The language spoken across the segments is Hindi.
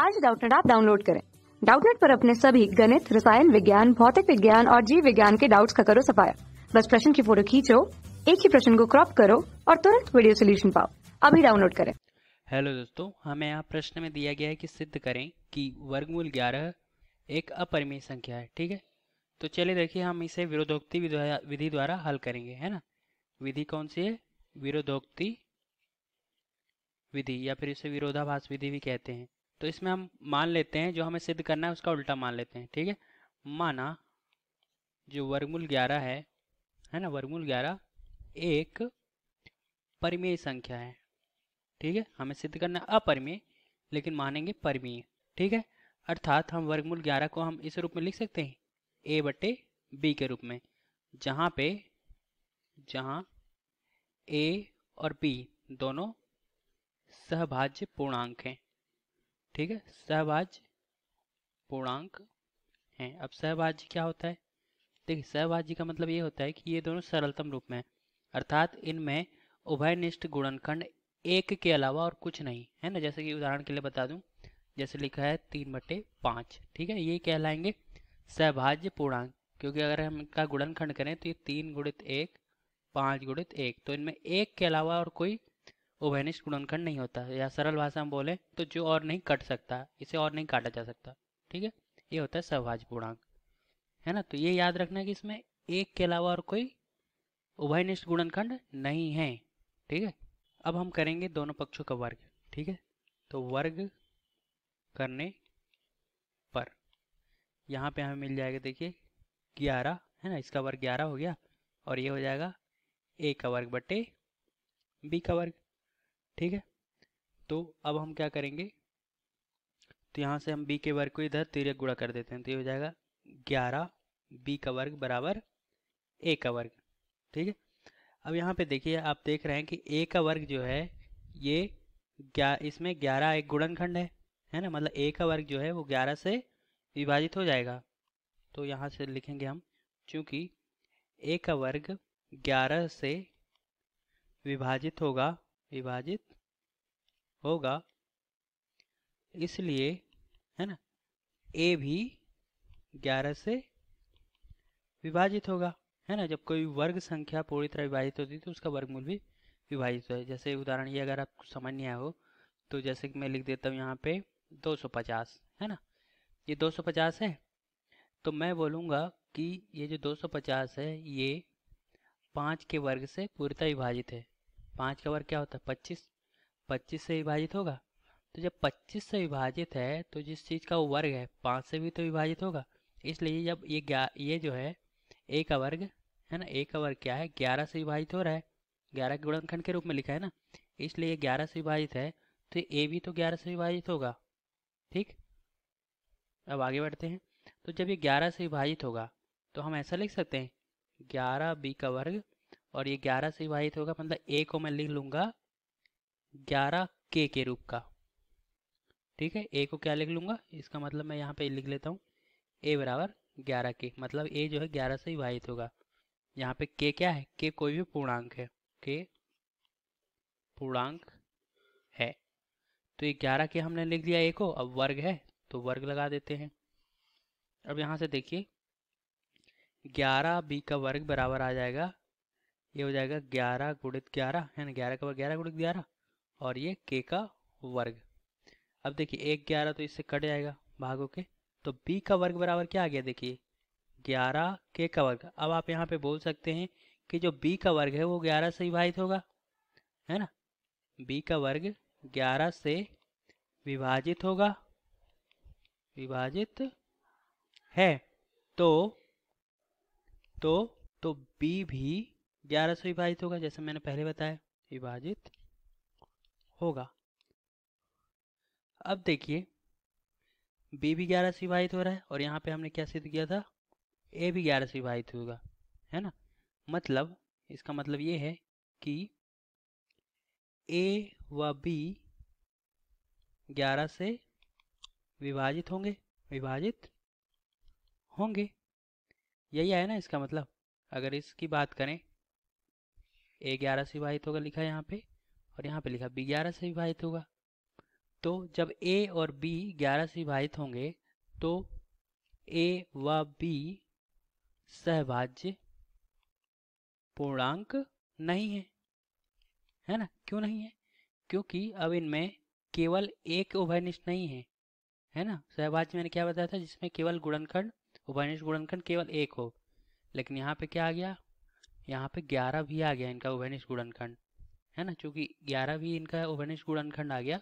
आज डाउटनेट आप डाउनलोड करें डाउटनेट पर अपने सभी गणित रसायन विज्ञान भौतिक विज्ञान और जीव विज्ञान के डाउट्स का करो सफाया बस प्रश्न की फोटो खींचो एक ही प्रश्न को क्रॉप करो और तुरंत वीडियो सोल्यूशन पाओ अभी डाउनलोड करें हेलो दोस्तों हमें यहाँ प्रश्न में दिया गया है कि सिद्ध करें कि वर्गमूल ग्यारह एक अपरिमेय संख्या है ठीक है तो चलिए देखिए हम इसे विरोधोक्ति विधि द्वारा हल करेंगे है ना विधि कौन सी है विरोधोक्ति विधि या फिर इसे विरोधाभास विधि भी कहते हैं तो इसमें हम मान लेते हैं जो हमें सिद्ध करना है उसका उल्टा मान लेते हैं ठीक है माना जो वर्गमूल ग्यारह है है ना वर्गमूल ग्यारह एक परिमेय संख्या है ठीक है हमें सिद्ध करना है अपरिमेय लेकिन मानेंगे परिमेय ठीक है अर्थात हम वर्गमूल ग्यारह को हम इस रूप में लिख सकते हैं ए बटे बी के रूप में जहाँ पे जहाँ ए और बी दोनों सहभाज्य पूर्णांक हैं ठीक है सहभाज पूर्णांक हैं अब सहभाज्य क्या होता है देखिए सहभाज्य का मतलब ये होता है कि ये दोनों सरलतम रूप में अर्थात इनमें उभयनिष्ठ गुणनखंड एक के अलावा और कुछ नहीं है ना जैसे कि उदाहरण के लिए बता दूं जैसे लिखा है तीन बटे पाँच ठीक है ये कहलाएंगे सहभाज्य पूर्णांक क्योंकि अगर हम इनका गुणनखंड करें तो ये तीन गुणित एक पाँच गुणित एक तो इनमें एक के अलावा और कोई उभयनिष्ठ गुणनखंड नहीं होता या सरल भाषा में बोले तो जो और नहीं कट सकता इसे और नहीं काटा जा सकता ठीक है ये होता है सहभाज पूर्णांक है ना तो ये याद रखना कि इसमें एक के अलावा और कोई उभयनिष्ठ गुणनखंड नहीं है ठीक है अब हम करेंगे दोनों पक्षों का वर्ग ठीक है तो वर्ग करने पर यहाँ पे हमें मिल जाएगा देखिए ग्यारह है ना इसका वर्ग ग्यारह हो गया और ये हो जाएगा ए का वर्ग बटे बी का वर्ग ठीक है तो अब हम क्या करेंगे तो यहाँ से हम बी के वर्ग को इधर तिरक गुणा कर देते हैं तो ये हो जाएगा ग्यारह बी का वर्ग बराबर ए का वर्ग ठीक है अब यहाँ पे देखिए आप देख रहे हैं कि ए का वर्ग जो है ये इसमें ग्यारह एक गुणनखंड है है ना मतलब ए का वर्ग जो है वो ग्यारह से विभाजित हो जाएगा तो यहाँ से लिखेंगे हम चूँकि ए का वर्ग ग्यारह से विभाजित होगा विभाजित होगा इसलिए है ना ए भी 11 से विभाजित होगा है ना जब कोई वर्ग संख्या पूरी तरह विभाजित होती है तो उसका वर्गमूल भी विभाजित होता है जैसे उदाहरण ये अगर आपको समझ नहीं आया हो तो जैसे कि मैं लिख देता हूँ यहाँ पे 250 है ना ये 250 है तो मैं बोलूँगा कि ये जो 250 है ये पाँच के वर्ग से पूरी तरह विभाजित है पाँच का वर्ग क्या होता है पच्चीस पच्चीस से विभाजित होगा तो जब पच्चीस से विभाजित है तो जिस चीज़ का वो वर्ग है पाँच से भी तो विभाजित होगा इसलिए जब ये ये जो है ए का वर्ग है ना ए का वर्ग क्या है ग्यारह से विभाजित हो रहा है ग्यारह के गुणनखंड के रूप में लिखा है ना इसलिए ग्यारह से विभाजित है तो ए भी तो ग्यारह से विभाजित होगा ठीक अब आगे बढ़ते हैं तो जब ये ग्यारह से विभाजित होगा तो हम ऐसा लिख सकते हैं ग्यारह बी का वर्ग और ये ग्यारह से विभाजित होगा मतलब ए को मैं लिख लूंगा ग्यारह के के रूप का ठीक है ए को क्या लिख लूंगा इसका मतलब मैं यहाँ पे लिख लेता हूँ ए बराबर ग्यारह के मतलब ए जो है ग्यारह से विभाजित होगा यहाँ पे के क्या है के कोई भी पूर्णांक है के पूर्णांक है तो ये ग्यारह के हमने लिख दिया ए को अब वर्ग है तो वर्ग लगा देते हैं अब यहाँ से देखिए ग्यारह बी का वर्ग बराबर आ जाएगा ये हो जाएगा ग्यारह गुणित ग्यारह है ना ग्यारह का वर्ग ग्यारह गुणित ग्यारह और ये के का वर्ग अब देखिए एक ग्यारह तो इससे कट जाएगा भागो के तो बी का वर्ग बराबर क्या आ गया देखिए ग्यारह के का वर्ग अब आप यहाँ पे बोल सकते हैं कि जो बी का वर्ग है वो ग्यारह से विभाजित होगा है ना बी का वर्ग ग्यारह से विभाजित होगा विभाजित है तो तो तो b भी ग्यारह सौ विभाजित होगा जैसे मैंने पहले बताया विभाजित होगा अब देखिए बी भी ग्यारह से विभाजित हो रहा है और यहाँ पे हमने क्या सिद्ध किया था ए भी ग्यारह से विभाजित होगा है ना मतलब इसका मतलब ये है कि ए व बी ग्यारह से विभाजित होंगे विभाजित होंगे यही आया ना इसका मतलब अगर इसकी बात करें ए ग्यारह से विभाजित होगा लिखा यहाँ पे और यहाँ पे लिखा बी ग्यारह से विभाजित होगा तो जब ए और बी ग्यारह से विभाजित होंगे तो ए व बी सहभाज्य पूर्णांक नहीं है है ना क्यों नहीं है क्योंकि अब इनमें केवल एक उभयनिष्ठ नहीं है है ना सहभाज्य मैंने क्या बताया था जिसमें केवल गुणनखंड उभयनिष्ठ गुणनखंड केवल एक हो लेकिन यहाँ पे क्या आ गया यहाँ पे ग्यारह भी आ गया इनका उभयनिष गुणनखंड है ना चूँकि ग्यारह भी इनका उभयनिष गुणनखंड आ गया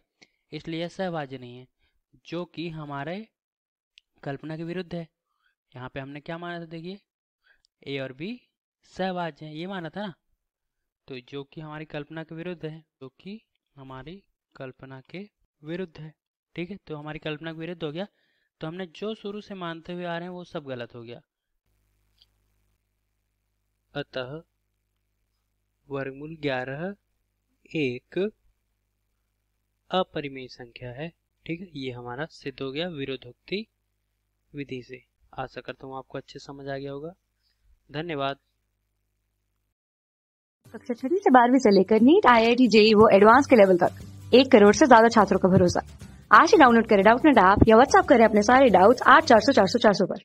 इसलिए सहभाज्य नहीं है जो कि हमारे कल्पना के विरुद्ध है यहाँ पे हमने क्या माना था देखिए ए और बी सहभाज्य है ये माना था ना तो जो कि हमारी कल्पना के विरुद्ध है जो कि हमारी कल्पना के विरुद्ध है ठीक है तो हमारी कल्पना के विरुद्ध हो गया तो हमने जो शुरू से मानते हुए आ रहे हैं वो सब गलत हो गया अतः वर्गमूल ग्यारह एक अपरिमेय संख्या है ठीक है ये हमारा सिद्ध हो गया विरोधोक्ति विधि से आशा करता हूँ आपको अच्छे समझ आ गया होगा धन्यवाद कक्षा छठी से बारहवीं से लेकर NEET I I T JEE वो एडवांस के लेवल तक एक करोड़ से ज्यादा छात्रों का भरोसा आज ही डाउनलोड करें डाउट नेट ऐप या व्हाट्सअप करें अपने सारे डाउट्स आठ चार सौ चार सौ चार सौ पर